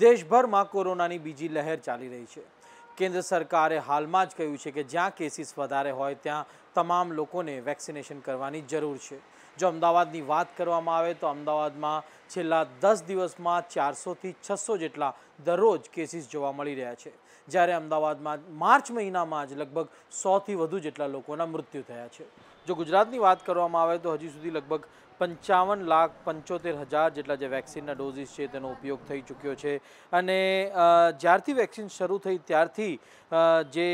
દેશભરમાં કોરોનાની બીજી લહેર ચાલી રહી છે કેન્દ્ર સરકારે હાલમાં જ કહ્યું છે કે જ્યાં કેસીસ વધારે હોય ત્યાં તમામ લોકોને વેક્સિનેશન કરવાની જરૂર છે જો અમદાવાદની વાત કરવામાં આવે તો અમદાવાદમાં છેલ્લા દસ દિવસમાં ચારસોથી છસો જેટલા દરરોજ કેસીસ જોવા મળી રહ્યા છે જ્યારે અમદાવાદમાં માર્ચ મહિનામાં જ લગભગ સોથી વધુ જેટલા લોકોના મૃત્યુ થયા છે જો ગુજરાતની વાત કરવામાં આવે તો હજી સુધી લગભગ પંચાવન લાખ પંચોતેર હજાર જેટલા જે વેક્સિનના ડોઝીસ છે તેનો ઉપયોગ થઈ ચૂક્યો છે અને જ્યારથી વેક્સિન શરૂ થઈ ત્યારથી જે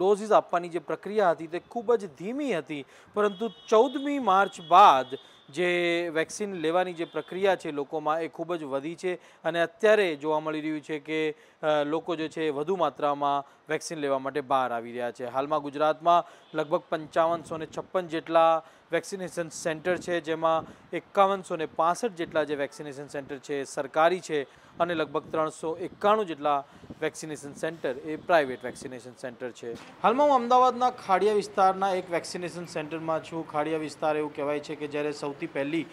ડોઝીસ આપવાની જે પ્રક્રિયા હતી તે ખૂબ જ ધીમી હતી પરંતુ ચૌદમી માર્ચ બાદ જે વેક્સિન લેવાની જે પ્રક્રિયા છે લોકોમાં એ ખૂબ જ વધી છે અને અત્યારે જોવા મળી રહ્યું છે કે લોકો જે છે વધુ માત્રામાં વેક્સિન લેવા માટે બહાર આવી રહ્યા છે હાલમાં ગુજરાતમાં લગભગ પંચાવનસો ને છપ્પન જેટલા વેક્સિનેશન સેન્ટર છે જેમાં એકાવનસો ને પાસઠ જેટલા જે વેક્સિનેશન સેન્ટર છે સરકારી છે અને લગભગ ત્રણસો એકાણું જેટલા વેક્સિનેશન સેન્ટર એ પ્રાઇવેટ વેક્સિનેશન સેન્ટર છે હાલમાં હું અમદાવાદના ખાડિયા વિસ્તારના એક વેક્સિનેશન સેન્ટરમાં છું ખાડિયા વિસ્તાર એવું કહેવાય છે કે જ્યારે સૌથી પહેલી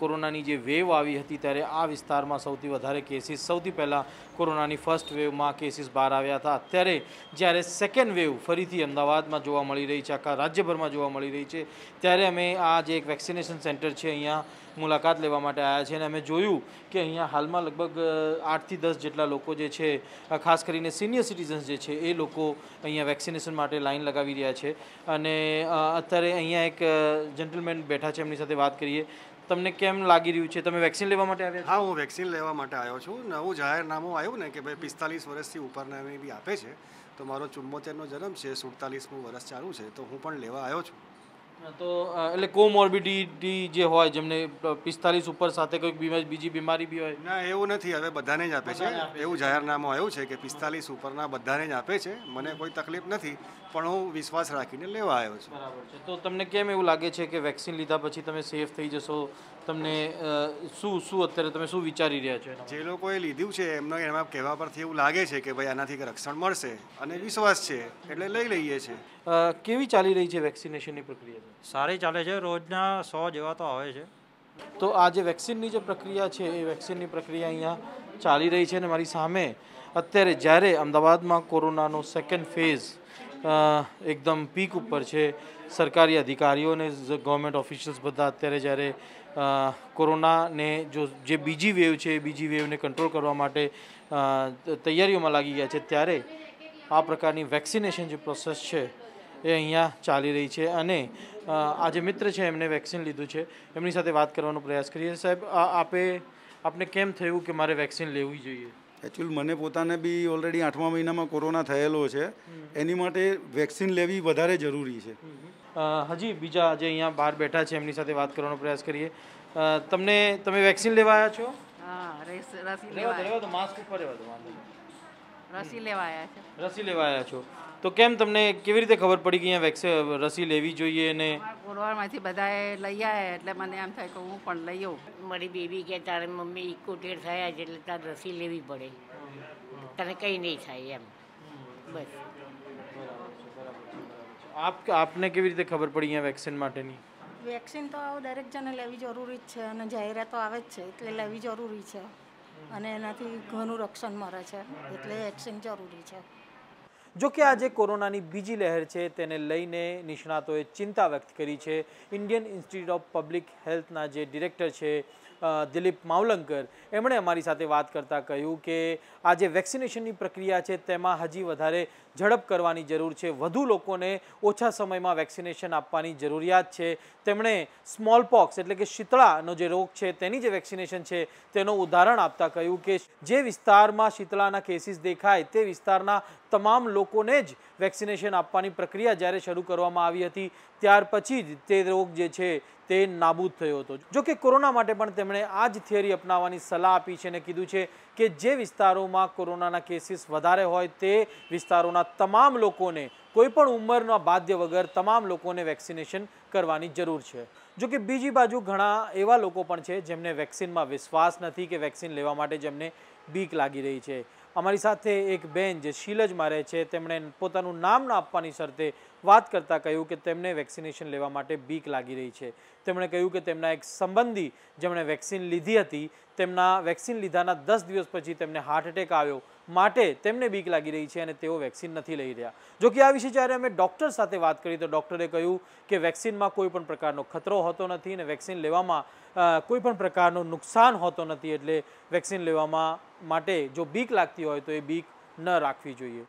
કોરોનાની જે વેવ આવી હતી ત્યારે આ વિસ્તારમાં સૌથી વધારે કેસીસ સૌથી પહેલાં કોરોનાની ફર્સ્ટ વેવમાં કેસીસ બહાર આવ્યા હતા અત્યારે જ્યારે સેકન્ડ વેવ ફરીથી અમદાવાદમાં જોવા મળી રહી છે આખા રાજ્યભરમાં જોવા મળી રહી છે ત્યારે અમે આ જે એક વેક્સિનેશન સેન્ટર છે અહીંયા મુલાકાત લેવા માટે આવ્યા છે અને અમે જોયું કે અહીંયા હાલમાં લગભગ આઠથી દસ જેટલા લોકો જે છે ખાસ કરીને સિનિયર સિટીઝન્સ જે છે એ લોકો અહીંયા વેક્સિનેશન માટે લાઈન લગાવી રહ્યા છે અને અત્યારે અહીંયા એક જન્ટલમેન બેઠા છે એમની સાથે વાત કરીએ તમને કેમ લાગી રહ્યું છે તમે વેક્સિન લેવા માટે આવ્યા હા હું વેક્સિન લેવા માટે આવ્યો છું નવું જાહેરનામું આવ્યું ને કે ભાઈ પિસ્તાલીસ વર્ષથી ઉપરના બી આપે છે તો મારો ચુમ્મોતેરનો જન્મ છે સુડતાલીસમું વર્ષ ચાલુ છે તો હું પણ લેવા આવ્યો છું તો એટલે કોમોર્બિડિટી જે હોય જેમને પિસ્તાલીસ ઉપર સાથે કોઈક બીમારી બીજી બીમારી બી હોય ના એવું નથી હવે બધાને જ આપે છે એવું જાહેરનામું આવ્યું છે કે પિસ્તાલીસ ઉપરના બધાને જ આપે છે મને કોઈ તકલીફ નથી પણ હું વિશ્વાસ રાખીને લેવા આવ્યો છું બરાબર છે તો તમને કેમ એવું લાગે છે કે વેક્સિન લીધા પછી તમે સેફ થઈ જશો તમને શું શું અત્યારે તમે શું વિચારી રહ્યા છો જે લોકોએ લીધું છે એમનો એમાં કહેવા પરથી એવું લાગે છે કે ભાઈ આનાથી રક્ષણ મળશે અને વિશ્વાસ છે એટલે લઈ લઈએ છીએ કેવી ચાલી રહી છે વેક્સિનેશનની પ્રક્રિયા સારી ચાલે છે રોજના સો જેવા તો આવે છે તો આ જે વેક્સિનની જે પ્રક્રિયા છે એ વેક્સિનની પ્રક્રિયા અહીંયા ચાલી રહી છે અને મારી સામે અત્યારે જ્યારે અમદાવાદમાં કોરોનાનો સેકન્ડ ફેઝ એકદમ પીક ઉપર છે સરકારી અધિકારીઓ અને ગવર્મેન્ટ ઓફિશિયલ્સ બધા અત્યારે જ્યારે કોરોનાને જો જે બીજી વેવ છે બીજી વેવને કંટ્રોલ કરવા માટે તૈયારીઓમાં લાગી ગયા છે ત્યારે આ પ્રકારની વેક્સિનેશન જે પ્રોસેસ છે એ અહીંયા ચાલી રહી છે અને આ જે મિત્ર છે એમને વેક્સિન લીધું છે એમની સાથે વાત કરવાનો પ્રયાસ કરીએ સાહેબ આપે આપને કેમ થયું કે મારે વેક્સિન લેવી જોઈએ એકચ્યુઅલી મને પોતાને બી ઓલરેડી આઠમા મહિનામાં કોરોના થયેલો છે એની માટે વેક્સિન લેવી વધારે જરૂરી છે હજી બીજા જે અહીંયા બહાર બેઠા છે એમની સાથે વાત કરવાનો પ્રયાસ કરીએ તમને તમે વેક્સિન લેવા આવ્યા છો હા રસી લેવા માસ્ક ઉપર રહેવા દો વાંધો રસી લેવાયા છે રસી આવ્યા છો તો કેમ તમને કેવી રીતે ખબર પડી કે અહીંયા વેક્સિન રસી લેવી જોઈએ ને ગોળવાળમાંથી બધાએ લઈ આવ્યા એટલે મને એમ થાય કે હું પણ લઈ આવું મારી બેબી કે તારે મમ્મી ઇકોટેર થયા છે એટલે તારે રસી લેવી પડે તને કંઈ નહીં થાય એમ બસ આપ આપને કેવી રીતે ખબર પડી અહીંયા વેક્સિન માટેની વેક્સિન તો દરેક જણે લેવી જરૂરી જ છે અને જાહેરાતો આવે જ છે એટલે લેવી જરૂરી છે અને એનાથી ઘણું રક્ષણ મળે છે એટલે વેક્સિન જરૂરી છે જો કે આજે કોરોનાની બીજી લહેર છે તેને લઈને નિષ્ણાતોએ ચિંતા વ્યક્ત કરી છે ઇન્ડિયન ઇન્સ્ટિટ્યૂટ ઓફ પબ્લિક હેલ્થના જે ડિરેક્ટર છે દિલીપ માવલંકર એમણે અમારી સાથે વાત કરતાં કહ્યું કે આ જે વેક્સિનેશનની પ્રક્રિયા છે તેમાં હજી વધારે ઝડપ કરવાની જરૂર છે વધુ લોકોને ઓછા સમયમાં વેક્સિનેશન આપવાની જરૂરિયાત છે તેમણે સ્મોલ પોક્સ એટલે કે શીતળાનો જે રોગ છે તેની જે વેક્સિનેશન છે તેનું ઉદાહરણ આપતા કહ્યું કે જે વિસ્તારમાં શીતળાના કેસીસ દેખાય તે વિસ્તારના તમામ લોકોને જ વેક્સિનેશન આપવાની પ્રક્રિયા જ્યારે શરૂ કરવામાં આવી હતી ત્યાર પછી જ તે રોગ જે છે તે નાબૂદ થયો હતો જો કે કોરોના માટે પણ તેમણે તેમણે આ જ થિયરી અપનાવવાની સલાહ આપી છે અને કીધું છે કે જે વિસ્તારોમાં કોરોનાના કેસીસ વધારે હોય તે વિસ્તારોના તમામ લોકોને કોઈપણ ઉંમરના બાધ્ય વગર તમામ લોકોને વેક્સિનેશન કરવાની જરૂર છે જો કે બીજી બાજુ ઘણા એવા લોકો પણ છે જેમને વેક્સિનમાં વિશ્વાસ નથી કે વેક્સિન લેવા માટે જેમને બીક લાગી રહી છે અમારી સાથે એક બેન જે શીલજ મારે છે તેમણે પોતાનું નામ ના આપવાની શરતે વાત કરતાં કહ્યું કે તેમને વેક્સિનેશન લેવા માટે બીક લાગી રહી છે તેમણે કહ્યું કે તેમના એક સંબંધી જેમણે વેક્સિન લીધી હતી તેમના વેક્સિન લીધાના દસ દિવસ પછી તેમને હાર્ટ એટેક આવ્યો માટે તેમને બીક લાગી રહી છે અને તેઓ વેક્સિન નથી લઈ રહ્યા જોકે આ વિશે જ્યારે અમે ડૉક્ટર સાથે વાત કરી તો ડૉક્ટરે કહ્યું કે વેક્સિનમાં કોઈ પણ પ્રકારનો ખતરો હોતો નથી અને વેક્સિન લેવામાં કોઈ પણ પ્રકારનું નુકસાન હોતો નથી એટલે વેક્સિન લેવામાં માટે જો બીક લાગતી હોય તો એ બીક ન રાખવી જોઈએ